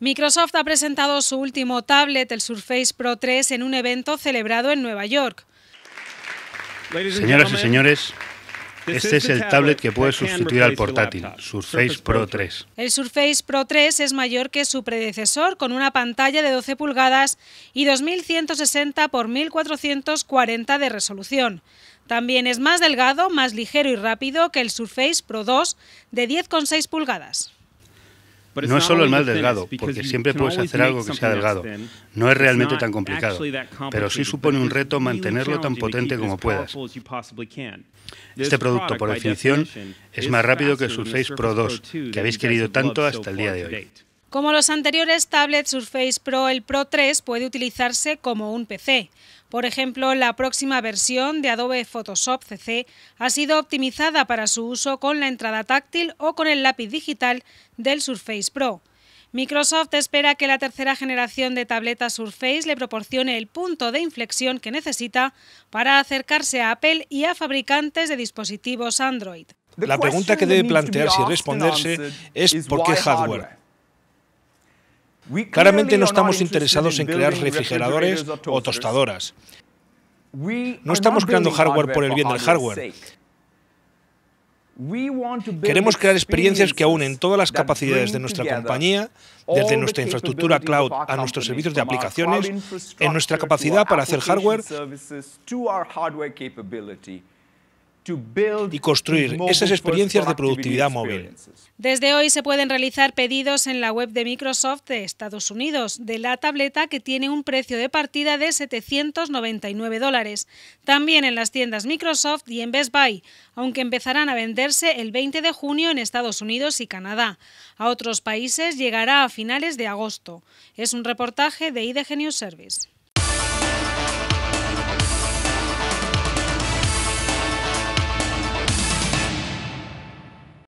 Microsoft ha presentado su último tablet, el Surface Pro 3, en un evento celebrado en Nueva York. Señoras y señores, este es el tablet que puede sustituir al portátil, Surface Pro 3. El Surface Pro 3 es mayor que su predecesor, con una pantalla de 12 pulgadas y 2160 x 1440 de resolución. También es más delgado, más ligero y rápido que el Surface Pro 2 de 10,6 pulgadas. No es solo el mal delgado, porque siempre puedes hacer algo que sea delgado. No es realmente tan complicado, pero sí supone un reto mantenerlo tan potente como puedas. Este producto, por definición, es más rápido que el Surface Pro 2, que habéis querido tanto hasta el día de hoy. Como los anteriores tablets Surface Pro, el Pro 3 puede utilizarse como un PC. Por ejemplo, la próxima versión de Adobe Photoshop CC ha sido optimizada para su uso con la entrada táctil o con el lápiz digital del Surface Pro. Microsoft espera que la tercera generación de tabletas Surface le proporcione el punto de inflexión que necesita para acercarse a Apple y a fabricantes de dispositivos Android. La pregunta que debe plantearse y responderse es ¿por qué hardware? Claramente no estamos interesados en crear refrigeradores o tostadoras. No estamos creando hardware por el bien del hardware. Queremos crear experiencias que aúnen todas las capacidades de nuestra compañía, desde nuestra infraestructura cloud a nuestros servicios de aplicaciones, en nuestra capacidad para hacer hardware y construir esas experiencias de productividad móvil. Desde hoy se pueden realizar pedidos en la web de Microsoft de Estados Unidos de la tableta que tiene un precio de partida de 799 dólares. También en las tiendas Microsoft y en Best Buy, aunque empezarán a venderse el 20 de junio en Estados Unidos y Canadá. A otros países llegará a finales de agosto. Es un reportaje de IDG News Service.